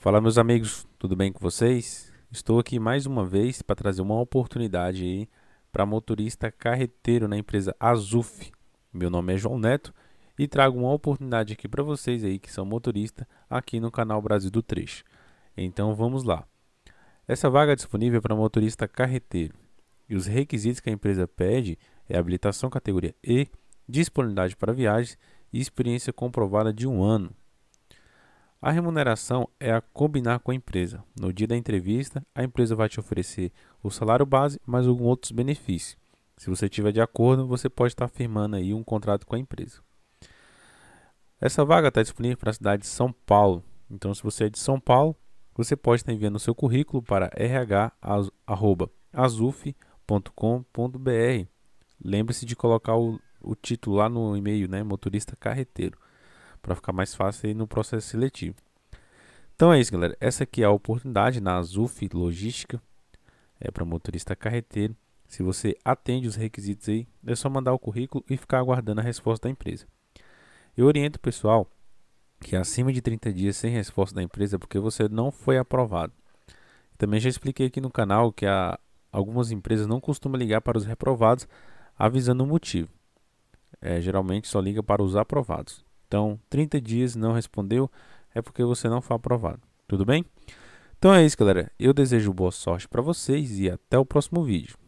Fala meus amigos, tudo bem com vocês? Estou aqui mais uma vez para trazer uma oportunidade aí para motorista carreteiro na empresa Azuf. Meu nome é João Neto e trago uma oportunidade aqui para vocês aí que são motorista aqui no canal Brasil do Trecho. Então vamos lá. Essa vaga é disponível para motorista carreteiro e os requisitos que a empresa pede é habilitação categoria E, disponibilidade para viagens e experiência comprovada de um ano. A remuneração é a combinar com a empresa. No dia da entrevista, a empresa vai te oferecer o salário base mais alguns outros benefícios. Se você tiver de acordo, você pode estar firmando aí um contrato com a empresa. Essa vaga está disponível para a cidade de São Paulo. Então, se você é de São Paulo, você pode estar enviando o seu currículo para rh@azuf.com.br. Lembre-se de colocar o, o título lá no e-mail, né, motorista carreteiro para ficar mais fácil no processo seletivo. Então é isso, galera. Essa aqui é a oportunidade na Azuf Logística é para motorista carreteiro. Se você atende os requisitos aí, é só mandar o currículo e ficar aguardando a resposta da empresa. Eu oriento o pessoal que acima de 30 dias sem resposta da empresa é porque você não foi aprovado. Também já expliquei aqui no canal que a, algumas empresas não costumam ligar para os reprovados avisando o motivo. É, geralmente só liga para os aprovados. Então, 30 dias não respondeu, é porque você não foi aprovado. Tudo bem? Então é isso, galera. Eu desejo boa sorte para vocês e até o próximo vídeo.